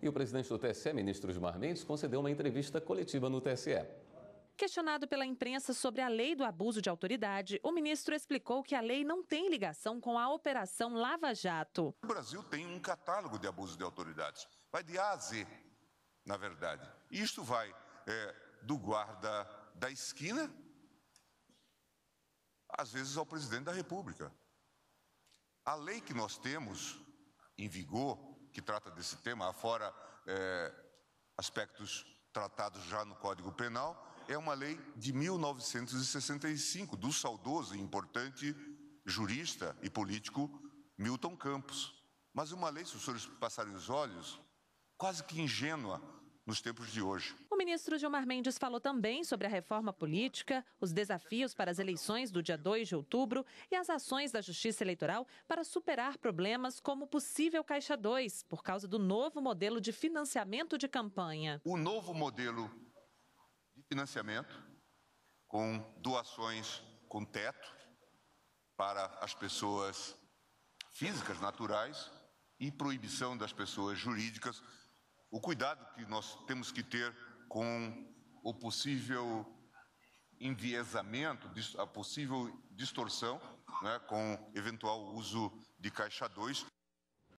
E o presidente do TSE, ministro Gilmar Mendes, concedeu uma entrevista coletiva no TSE. Questionado pela imprensa sobre a lei do abuso de autoridade, o ministro explicou que a lei não tem ligação com a Operação Lava Jato. O Brasil tem um catálogo de abuso de autoridades. Vai de A a Z, na verdade. Isto vai é, do guarda da esquina, às vezes ao presidente da República. A lei que nós temos em vigor que trata desse tema, afora é, aspectos tratados já no Código Penal, é uma lei de 1965, do saudoso e importante jurista e político Milton Campos. Mas uma lei, se os senhores passarem os olhos, quase que ingênua nos tempos de hoje. O ministro Gilmar Mendes falou também sobre a reforma política, os desafios para as eleições do dia 2 de outubro e as ações da Justiça Eleitoral para superar problemas como possível Caixa 2, por causa do novo modelo de financiamento de campanha. O novo modelo de financiamento, com doações com teto para as pessoas físicas, naturais, e proibição das pessoas jurídicas. O cuidado que nós temos que ter com o possível enviesamento, a possível distorção né, com eventual uso de caixa 2.